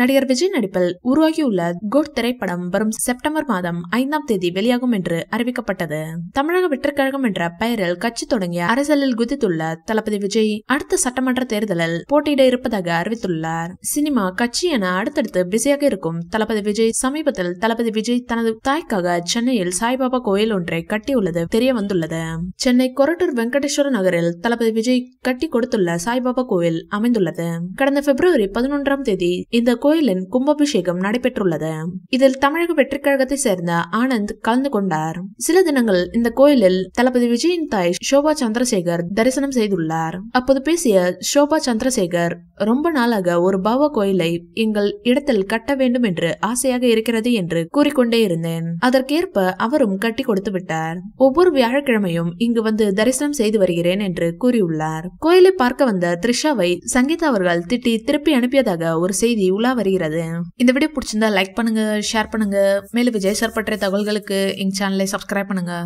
நடிகர் விஜய் நடிப்பில் உருவாகியுள்ள கோட் திரைப்படம் வரும் செப்டம்பர் மாதம் ஐந்தாம் தேதி வெளியாகும் என்று அறிவிக்கப்பட்டது தமிழக வெற்றிக்கழகம் என்ற பெயரில் கட்சி தொடங்கிய அரசியலில் குதித்துள்ள தளபதி விஜய் அடுத்த சட்டமன்ற தேர்தலில் போட்டியிட இருப்பதாக அறிவித்துள்ளார் சினிமா கட்சி என அடுத்தடுத்து பிஸியாக இருக்கும் தளபதி விஜய் சமீபத்தில் தளபதி விஜய் தனது தாய்க்காக சென்னையில் சாய்பாபா கோயில் ஒன்றை கட்டியுள்ளது தெரிய வந்துள்ளது சென்னை கொரட்டூர் வெங்கடேஸ்வர நகரில் தளபதி விஜய் கட்டி கொடுத்துள்ள சாய்பாபா கோயில் அமைந்துள்ளது கடந்த பிப்ரவரி பதினொன்றாம் தேதி இந்த கோயிலின் கும்பாபிஷேகம் நடைபெற்றுள்ளது இதில் தமிழக வெற்றிக்கழகத்தை சேர்ந்த ஆனந்த் கலந்து கொண்டார் சில தினங்கள் இந்த கோயிலில் தளபதி விஜயின் தாய் சோபா சந்திரசேகர் தரிசனம் செய்துள்ளார் அப்போது பேசிய சோபா சந்திரசேகர் ரொம்ப நாளாக ஒரு பாபா கோயிலை எங்கள் இடத்தில் கட்ட வேண்டும் என்று ஆசையாக இருக்கிறது என்று கூறிக்கொண்டே இருந்தேன் அதற்கேற்ப அவரும் கட்டி கொடுத்து விட்டார் ஒவ்வொரு வியாழக்கிழமையும் இங்கு வந்து தரிசனம் செய்து வருகிறேன் என்று கூறியுள்ளார் கோயிலை பார்க்க வந்த த்ரிஷாவை சங்கீதா அவர்கள் திட்டி திருப்பி அனுப்பியதாக ஒரு செய்தி உலா வருகிறது இந்த வீடியோ பிடிச்சிருந்தா லைக் பண்ணுங்க ஷேர் பண்ணுங்க மேலும் விஜய் சார் பற்றிய தகவல்களுக்கு எங்க சேனலை சப்ஸ்கிரைப் பண்ணுங்க